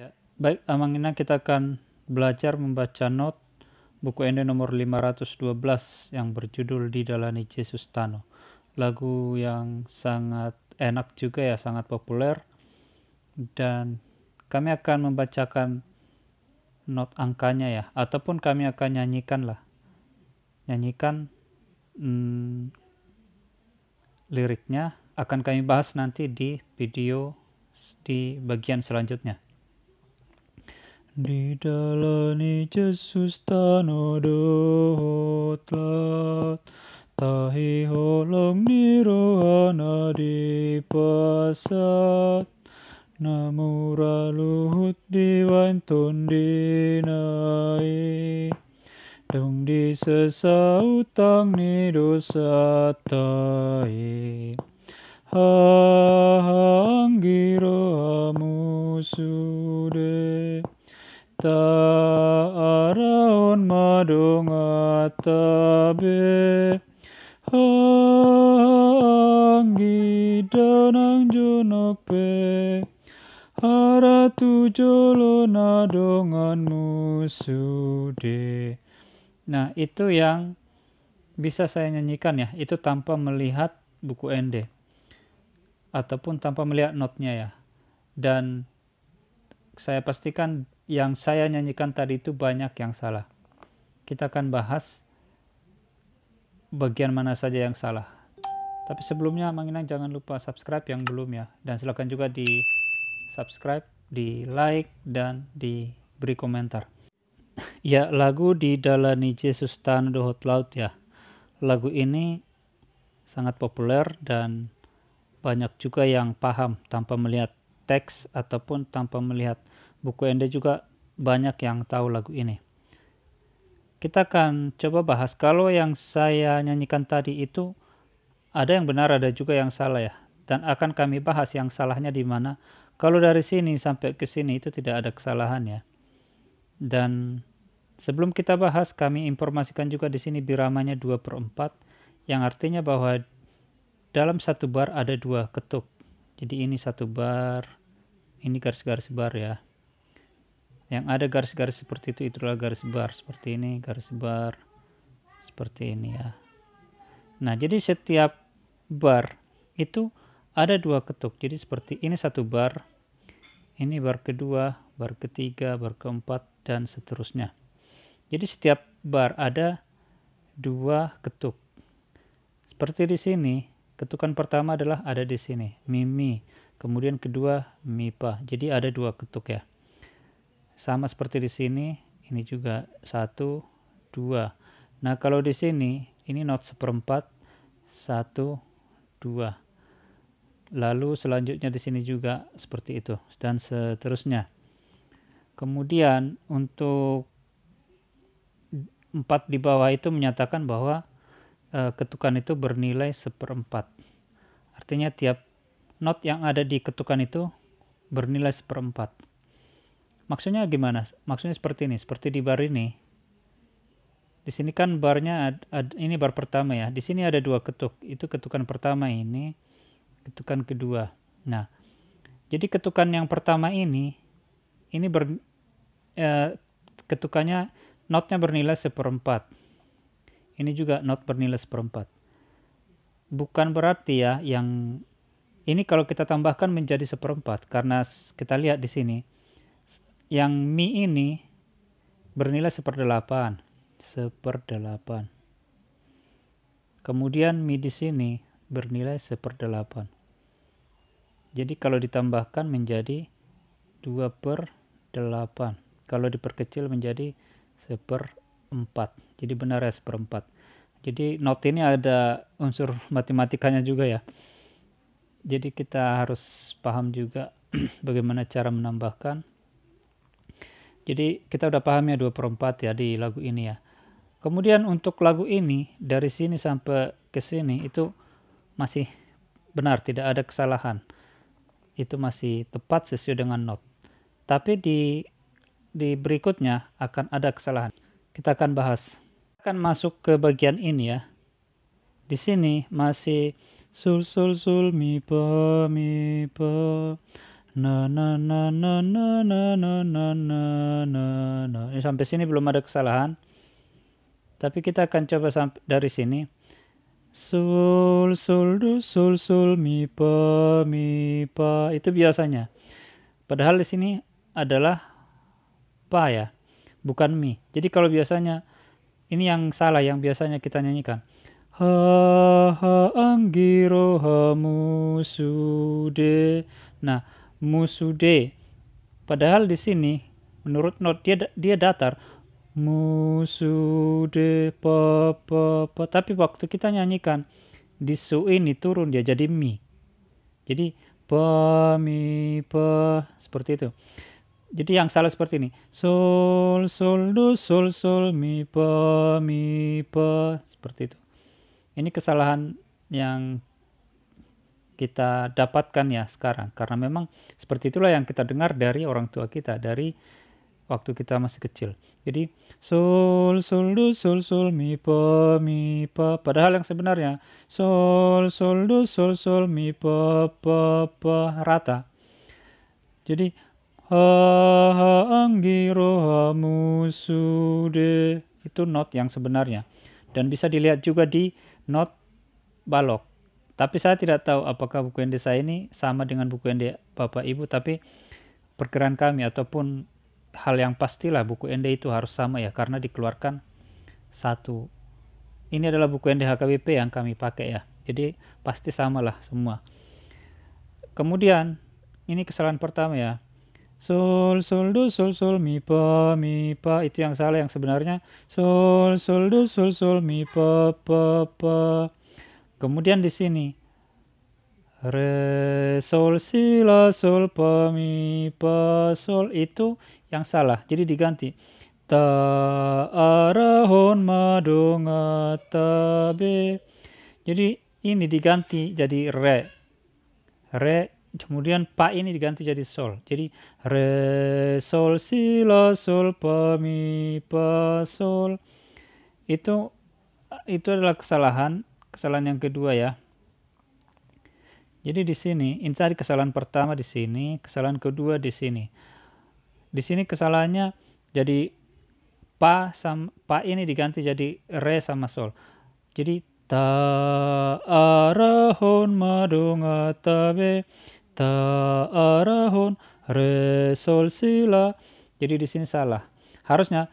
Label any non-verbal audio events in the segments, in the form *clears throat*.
Ya, baik, amangina kita akan belajar membaca not buku Ende nomor 512 yang berjudul Di Didalani Jesus Tano. Lagu yang sangat enak juga ya, sangat populer. Dan kami akan membacakan not angkanya ya, ataupun kami akan nyanyikan lah. Nyanyikan hmm, liriknya akan kami bahas nanti di video di bagian selanjutnya. Di dalani Yesus tanodot Tahi holong ni rohana di pasat Namura luhut di wantun dinai Dong di sesautang ni dosa tahi, Hang giro sudah ta araun madung atabe hangi danang junok pe aratu jolona dongan musude nah itu yang bisa saya nyanyikan ya itu tanpa melihat buku ND ataupun tanpa melihat notnya ya dan saya pastikan yang saya nyanyikan tadi itu banyak yang salah. Kita akan bahas bagian mana saja yang salah. Tapi sebelumnya Manginang jangan lupa subscribe yang belum ya. Dan silakan juga di subscribe, di like, dan di beri komentar. Ya lagu di Dalani Jesus the Hot Laut ya. Lagu ini sangat populer dan banyak juga yang paham tanpa melihat teks ataupun tanpa melihat buku Ende juga banyak yang tahu lagu ini. Kita akan coba bahas kalau yang saya nyanyikan tadi itu ada yang benar ada juga yang salah ya dan akan kami bahas yang salahnya di mana. Kalau dari sini sampai ke sini itu tidak ada kesalahan ya. Dan sebelum kita bahas kami informasikan juga di sini biramanya 2 per 4 yang artinya bahwa dalam satu bar ada dua ketuk. Jadi ini satu bar, ini garis-garis bar ya yang ada garis-garis seperti itu itulah garis bar seperti ini garis bar seperti ini ya nah jadi setiap bar itu ada dua ketuk jadi seperti ini satu bar ini bar kedua bar ketiga bar keempat dan seterusnya jadi setiap bar ada dua ketuk seperti di sini ketukan pertama adalah ada di sini mimi kemudian kedua mipa jadi ada dua ketuk ya sama seperti di sini ini juga satu dua. nah kalau di sini ini not seperempat satu dua. lalu selanjutnya di sini juga seperti itu dan seterusnya kemudian untuk empat di bawah itu menyatakan bahwa e, ketukan itu bernilai seperempat artinya tiap not yang ada di ketukan itu bernilai seperempat Maksudnya gimana? Maksudnya seperti ini, seperti di bar ini. Di sini kan barnya ad, ad, ini bar pertama ya. Di sini ada dua ketuk. Itu ketukan pertama ini, ketukan kedua. Nah, jadi ketukan yang pertama ini ini ber, eh, ketukannya notnya bernilai seperempat. Ini juga not bernilai seperempat. Bukan berarti ya yang ini kalau kita tambahkan menjadi seperempat karena kita lihat di sini yang mi ini bernilai seperdelapan seperdelapan kemudian mi di sini bernilai seperdelapan jadi kalau ditambahkan menjadi dua per delapan. kalau diperkecil menjadi seperempat jadi benar ya seperempat jadi not ini ada unsur *laughs* matematikanya juga ya jadi kita harus paham juga *clears throat* bagaimana cara menambahkan jadi kita udah paham ya 2 per 4 ya di lagu ini ya. Kemudian untuk lagu ini dari sini sampai ke sini itu masih benar, tidak ada kesalahan. Itu masih tepat sesuai dengan not. Tapi di di berikutnya akan ada kesalahan. Kita akan bahas. Kita akan masuk ke bagian ini ya. Di sini masih sul sul sul mi pa mi pa na na na na na na na na na na na ini eh, sampai sini belum ada kesalahan tapi kita akan coba sampai dari sini sul sul du sul sul mi pa mi pa itu biasanya padahal di sini adalah pa ya bukan mi jadi kalau biasanya ini yang salah yang biasanya kita nyanyikan ha ha angiro ha musude nah musude. Padahal di sini menurut not dia dia datar musude pa pa pa tapi waktu kita nyanyikan di su ini turun dia jadi mi. Jadi pa mi pa seperti itu. Jadi yang salah seperti ini. Sol sol do sol sol mi pa mi pa seperti itu. Ini kesalahan yang kita dapatkan ya sekarang karena memang seperti itulah yang kita dengar dari orang tua kita dari waktu kita masih kecil jadi sol sol do sol sol mi pa mi pa padahal yang sebenarnya sol sol do sol sol mi pa pa pa rata jadi ha ha anggi ha musude itu not yang sebenarnya dan bisa dilihat juga di not balok tapi saya tidak tahu apakah buku yang saya ini sama dengan buku yang Bapak Ibu, tapi perkiraan kami ataupun hal yang pastilah buku ND itu harus sama ya, karena dikeluarkan satu. Ini adalah buku ND HKBP yang kami pakai ya, jadi pasti samalah semua. Kemudian, ini kesalahan pertama ya. Sol, sol, do, sol, sol, mi, pa, mi, pa. Itu yang salah yang sebenarnya. Sol, sol, do, sol, sol, mi, pa, pa, pa Kemudian di sini re sol si la sol pa mi pa sol itu yang salah. Jadi diganti ta arahon madonga ta be. Jadi ini diganti jadi re. Re kemudian pa ini diganti jadi sol. Jadi re sol si la sol pa mi pa sol. Itu itu adalah kesalahan kesalahan yang kedua ya. Jadi di sini cari kesalahan pertama di sini, kesalahan kedua di sini. Di sini kesalahannya jadi pa sam pa ini diganti jadi re sama sol. Jadi ta arahun madunga tabe ta arahun re sol sila. Jadi di sini salah. Harusnya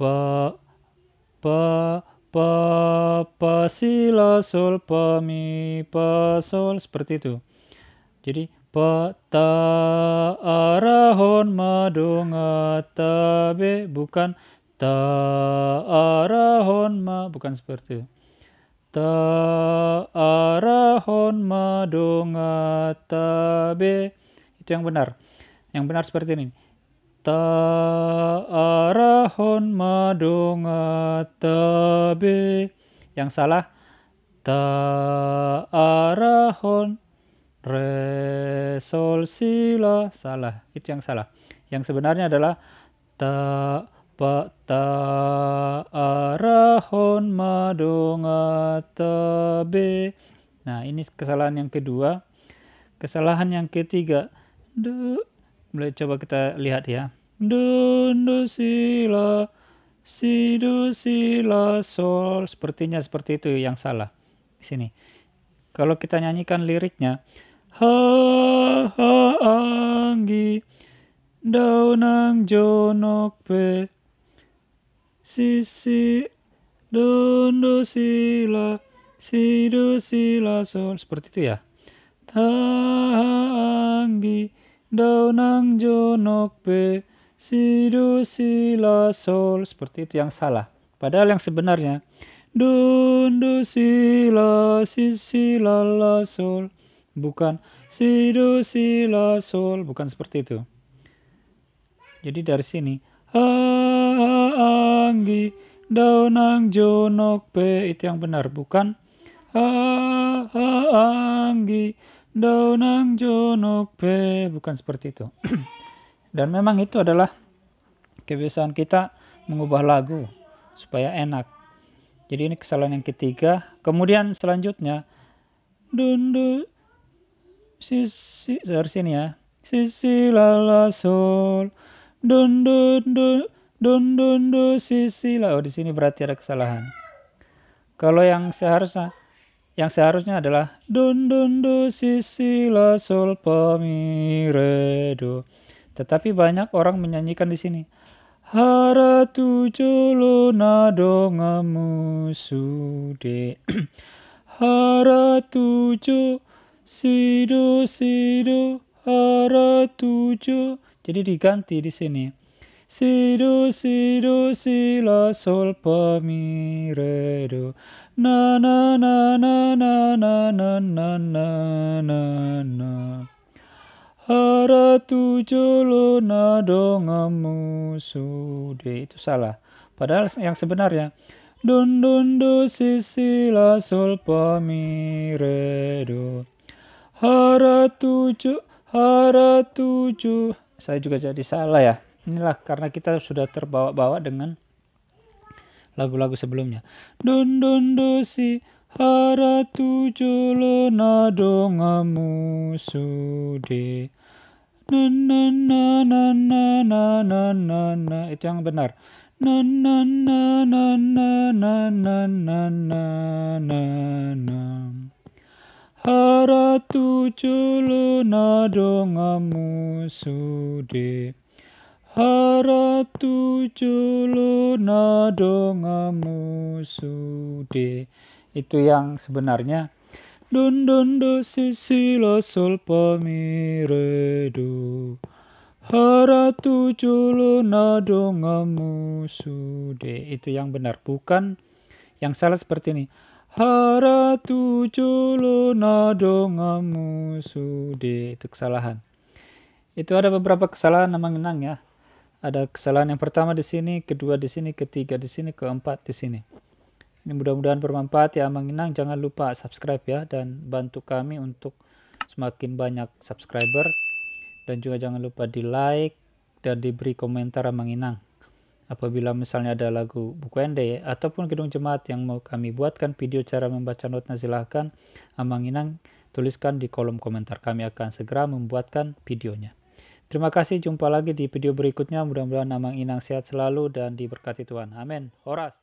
pa pa pa pa si la sol pa mi pa sol seperti itu jadi pa ta arahon madonga ta be bukan ta arahon ma bukan seperti itu ta arahon madonga ta be itu yang benar yang benar seperti ini ta arahon madonga tabi yang salah Ta sol resol sila salah itu yang salah yang sebenarnya adalah ta pa ta arahon madonga tabe nah ini kesalahan yang kedua kesalahan yang ketiga du boleh coba kita lihat ya si sila si do si la sol sepertinya seperti itu yang salah di sini kalau kita nyanyikan liriknya ha ha anggi daunang jonok pe si si do do si la si do si la sol seperti itu ya ta anggi daunang jonok pe si do si la sol seperti itu yang salah padahal yang sebenarnya do do si la si si la la sol bukan si do si la sol bukan seperti itu jadi dari sini ha, ha anggi daunang jonok pe itu yang benar bukan ha, ha anggi daunang jonok pe bukan seperti itu *clears throat* Dan memang itu adalah kebiasaan kita mengubah lagu supaya enak. Jadi ini kesalahan yang ketiga. Kemudian selanjutnya dundu sisi dari sini ya. Sisi lala sol dun dun dun sisi la. Oh di sini berarti ada kesalahan. Kalau yang seharusnya yang seharusnya adalah dun dun sisi la sol re do. Tetapi banyak orang menyanyikan di sini. Haratu jolo nado ngamusude. *clears throat* Haratu jo sido sido haratu jo. Jadi diganti di sini. Sido sido sila sol pamiredo. Na na na na na na na na na na na. Ratu nado dongamu sude itu salah. Padahal yang sebenarnya don don do sisi la sol re do. Hara tujuh, hara tujuh. Saya juga jadi salah ya. Inilah karena kita sudah terbawa-bawa dengan lagu-lagu sebelumnya. Don don do si hara tujuh lo na dongamu sude na na na na na na na na na itu yang benar na na na na na na na na na na na tu culu nado ngamu sude tu culu nado ngamu sude itu yang sebenarnya Dun dun do si si la sol pa mi re do. Hara do ngamu su de Itu yang benar, bukan yang salah seperti ini. Hara do ngamu su de Itu kesalahan. Itu ada beberapa kesalahan nama menang ya. Ada kesalahan yang pertama di sini, kedua di sini, ketiga di sini, keempat di sini. Ini mudah-mudahan bermanfaat ya menginang jangan lupa subscribe ya dan bantu kami untuk semakin banyak subscriber dan juga jangan lupa di like dan diberi komentar ya, menginang apabila misalnya ada lagu buku ende ataupun gedung jemaat yang mau kami buatkan video cara membaca notnya silahkan ah, Inang tuliskan di kolom komentar kami akan segera membuatkan videonya Terima kasih, jumpa lagi di video berikutnya. Mudah-mudahan Amang Inang sehat selalu dan diberkati Tuhan. Amin. Horas.